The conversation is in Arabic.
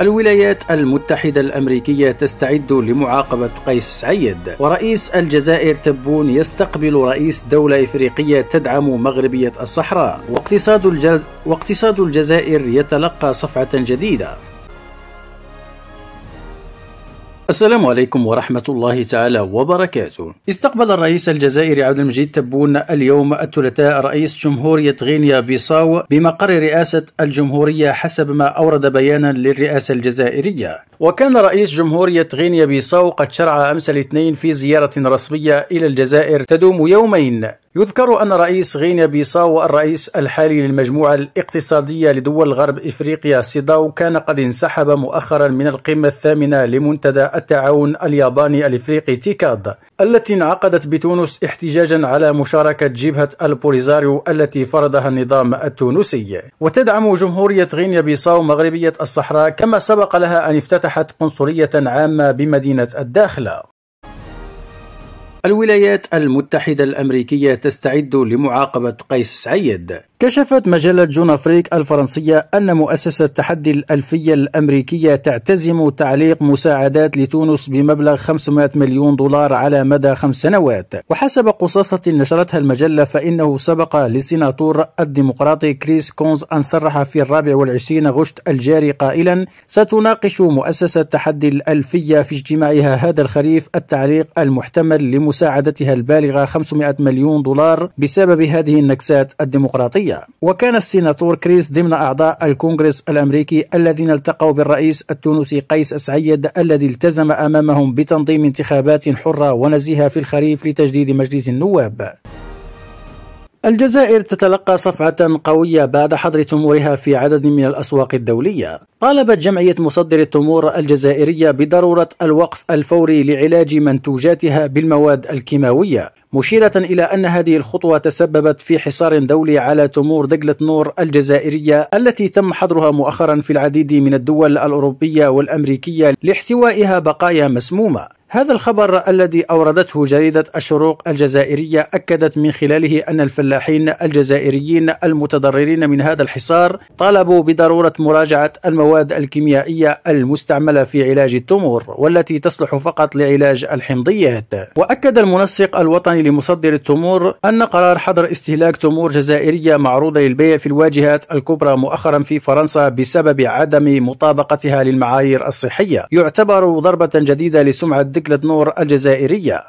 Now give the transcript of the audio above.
الولايات المتحدة الأمريكية تستعد لمعاقبة قيس سعيد ورئيس الجزائر تبون يستقبل رئيس دولة إفريقية تدعم مغربية الصحراء واقتصاد, الجز... واقتصاد الجزائر يتلقى صفعة جديدة السلام عليكم ورحمة الله تعالى وبركاته استقبل الرئيس الجزائري عبد المجيد تبون اليوم الثلاثاء رئيس جمهورية غينيا بيساو بمقر رئاسة الجمهورية حسب ما أورد بيانا للرئاسة الجزائرية وكان رئيس جمهورية غينيا بيساو قد شرع أمس الاثنين في زيارة رسمية إلى الجزائر تدوم يومين يذكر أن رئيس غينيا بيساو والرئيس الحالي للمجموعة الاقتصادية لدول غرب إفريقيا سيداو كان قد انسحب مؤخرا من القمة الثامنة لمنتدى التعاون الياباني الإفريقي تيكاد التي انعقدت بتونس احتجاجا على مشاركة جبهة البوليزاريو التي فرضها النظام التونسي وتدعم جمهورية غينيا بيساو مغربية الصحراء كما سبق لها أن افتتحت قنصلية عامة بمدينة الداخلة الولايات المتحدة الأمريكية تستعد لمعاقبة قيس سعيد كشفت مجلة جون أفريك الفرنسية أن مؤسسة تحدي الألفية الأمريكية تعتزم تعليق مساعدات لتونس بمبلغ 500 مليون دولار على مدى خمس سنوات وحسب قصاصة نشرتها المجلة فإنه سبق للسيناتور الديمقراطي كريس كونز أن صرح في الرابع والعشرين غشت الجاري قائلا ستناقش مؤسسة تحدي الألفية في اجتماعها هذا الخريف التعليق المحتمل مساعدتها البالغة 500 مليون دولار بسبب هذه النكسات الديمقراطية وكان السيناتور كريس ضمن أعضاء الكونغرس الأمريكي الذين التقوا بالرئيس التونسي قيس سعيد الذي التزم أمامهم بتنظيم انتخابات حرة ونزيهة في الخريف لتجديد مجلس النواب الجزائر تتلقى صفعة قوية بعد حظر تمورها في عدد من الأسواق الدولية طالبت جمعية مصدر التمور الجزائرية بضرورة الوقف الفوري لعلاج منتوجاتها بالمواد الكيماوية مشيرة إلى أن هذه الخطوة تسببت في حصار دولي على تمور دجلة نور الجزائرية التي تم حظرها مؤخرا في العديد من الدول الأوروبية والأمريكية لاحتوائها بقايا مسمومة هذا الخبر الذي أوردته جريدة الشروق الجزائرية أكدت من خلاله أن الفلاحين الجزائريين المتضررين من هذا الحصار طالبوا بضرورة مراجعة المواد الكيميائية المستعملة في علاج التمور والتي تصلح فقط لعلاج الحمضيات وأكد المنسق الوطني لمصدر التمور أن قرار حظر استهلاك تمور جزائرية معروضة للبيع في الواجهات الكبرى مؤخرا في فرنسا بسبب عدم مطابقتها للمعايير الصحية يعتبر ضربة جديدة لسمعة دجلة نور الجزائرية